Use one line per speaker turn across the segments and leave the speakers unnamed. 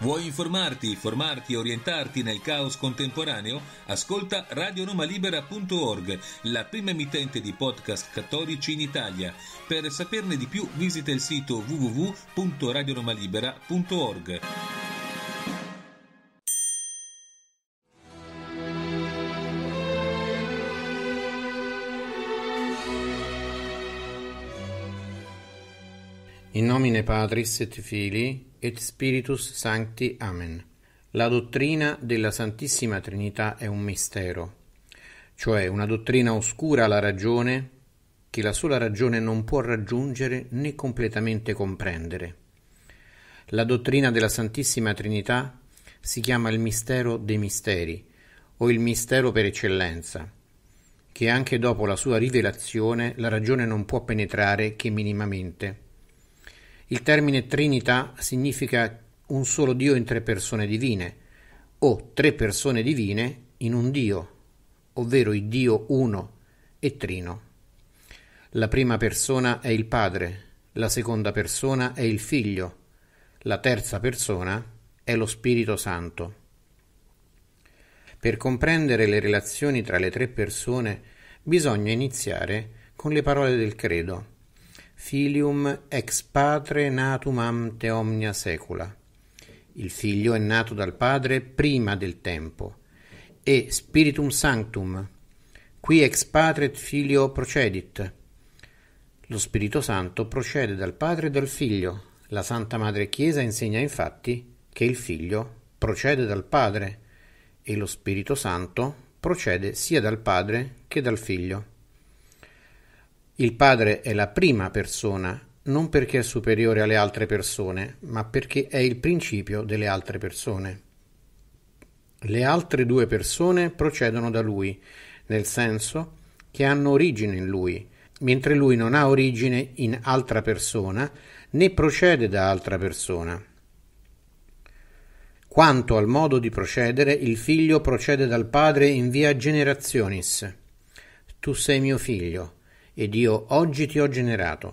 Vuoi informarti, formarti e orientarti nel caos contemporaneo? Ascolta radionomalibera.org, la prima emittente di podcast cattolici in Italia. Per saperne di più visita il sito www.radionomalibera.org.
In nomine Patris et Filii et Spiritus Sancti. Amen. La dottrina della Santissima Trinità è un mistero, cioè una dottrina oscura alla ragione che la sola ragione non può raggiungere né completamente comprendere. La dottrina della Santissima Trinità si chiama il mistero dei misteri, o il mistero per eccellenza, che anche dopo la sua rivelazione la ragione non può penetrare che minimamente il termine Trinità significa un solo Dio in tre persone divine, o tre persone divine in un Dio, ovvero il Dio uno e trino. La prima persona è il Padre, la seconda persona è il Figlio, la terza persona è lo Spirito Santo. Per comprendere le relazioni tra le tre persone bisogna iniziare con le parole del credo Filium ex patre natum ante omnia secula. Il figlio è nato dal padre prima del tempo. E spiritum sanctum. Qui ex patret filio procedit. Lo Spirito Santo procede dal padre e dal figlio. La Santa Madre Chiesa insegna infatti che il figlio procede dal padre e lo Spirito Santo procede sia dal padre che dal figlio. Il padre è la prima persona, non perché è superiore alle altre persone, ma perché è il principio delle altre persone. Le altre due persone procedono da lui, nel senso che hanno origine in lui, mentre lui non ha origine in altra persona né procede da altra persona. Quanto al modo di procedere, il figlio procede dal padre in via generationis. Tu sei mio figlio, ed io oggi ti ho generato.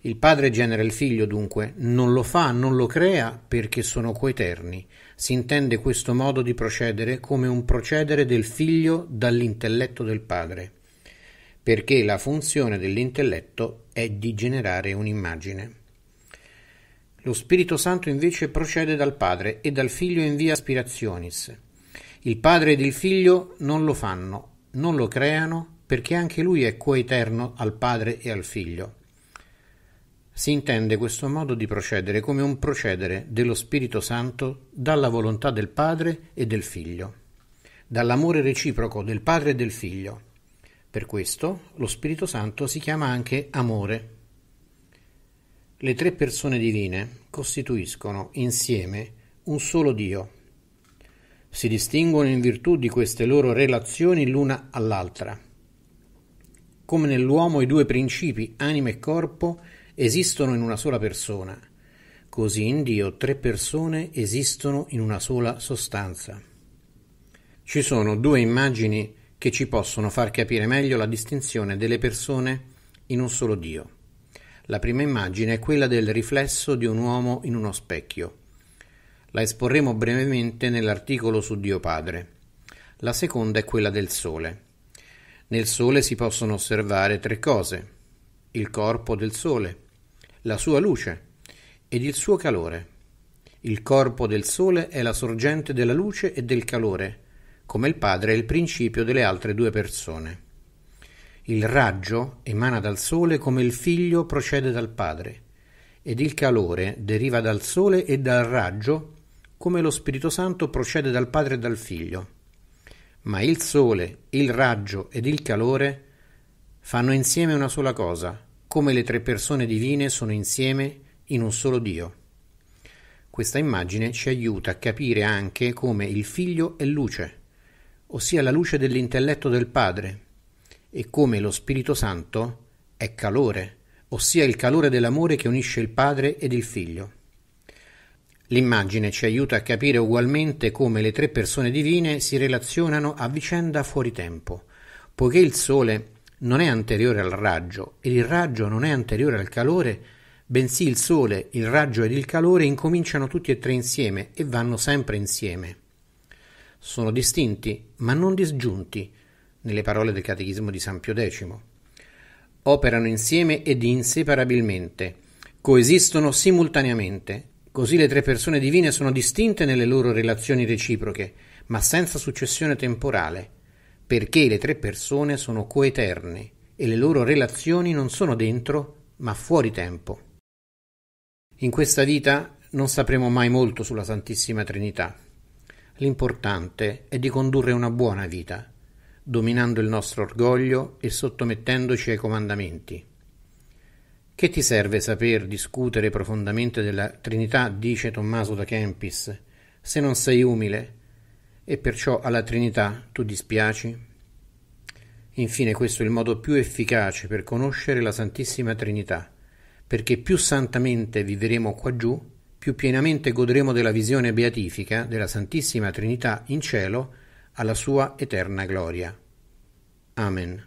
Il Padre genera il Figlio dunque, non lo fa, non lo crea perché sono coeterni. Si intende questo modo di procedere come un procedere del Figlio dall'intelletto del Padre, perché la funzione dell'intelletto è di generare un'immagine. Lo Spirito Santo invece procede dal Padre e dal Figlio in via aspirationis. Il Padre ed il Figlio non lo fanno, non lo creano, perché anche lui è coeterno al Padre e al Figlio. Si intende questo modo di procedere come un procedere dello Spirito Santo dalla volontà del Padre e del Figlio, dall'amore reciproco del Padre e del Figlio. Per questo lo Spirito Santo si chiama anche amore. Le tre persone divine costituiscono insieme un solo Dio. Si distinguono in virtù di queste loro relazioni l'una all'altra come nell'uomo i due principi, anima e corpo, esistono in una sola persona, così in Dio tre persone esistono in una sola sostanza. Ci sono due immagini che ci possono far capire meglio la distinzione delle persone in un solo Dio. La prima immagine è quella del riflesso di un uomo in uno specchio. La esporremo brevemente nell'articolo su Dio Padre. La seconda è quella del Sole. Nel Sole si possono osservare tre cose, il corpo del Sole, la sua luce ed il suo calore. Il corpo del Sole è la sorgente della luce e del calore, come il Padre è il principio delle altre due persone. Il raggio emana dal Sole come il Figlio procede dal Padre, ed il calore deriva dal Sole e dal raggio come lo Spirito Santo procede dal Padre e dal Figlio ma il sole, il raggio ed il calore fanno insieme una sola cosa, come le tre persone divine sono insieme in un solo Dio. Questa immagine ci aiuta a capire anche come il figlio è luce, ossia la luce dell'intelletto del Padre, e come lo Spirito Santo è calore, ossia il calore dell'amore che unisce il Padre ed il Figlio. L'immagine ci aiuta a capire ugualmente come le tre persone divine si relazionano a vicenda fuori tempo, poiché il Sole non è anteriore al raggio ed il raggio non è anteriore al calore, bensì il Sole, il raggio ed il calore incominciano tutti e tre insieme e vanno sempre insieme. Sono distinti, ma non disgiunti, nelle parole del Catechismo di San Pio X. Operano insieme ed inseparabilmente, coesistono simultaneamente, Così le tre persone divine sono distinte nelle loro relazioni reciproche, ma senza successione temporale, perché le tre persone sono coeterne e le loro relazioni non sono dentro, ma fuori tempo. In questa vita non sapremo mai molto sulla Santissima Trinità. L'importante è di condurre una buona vita, dominando il nostro orgoglio e sottomettendoci ai comandamenti. Che ti serve saper discutere profondamente della Trinità, dice Tommaso da Kempis, se non sei umile e perciò alla Trinità tu dispiaci? Infine questo è il modo più efficace per conoscere la Santissima Trinità, perché più santamente vivremo qua giù, più pienamente godremo della visione beatifica della Santissima Trinità in cielo alla sua eterna gloria. Amen.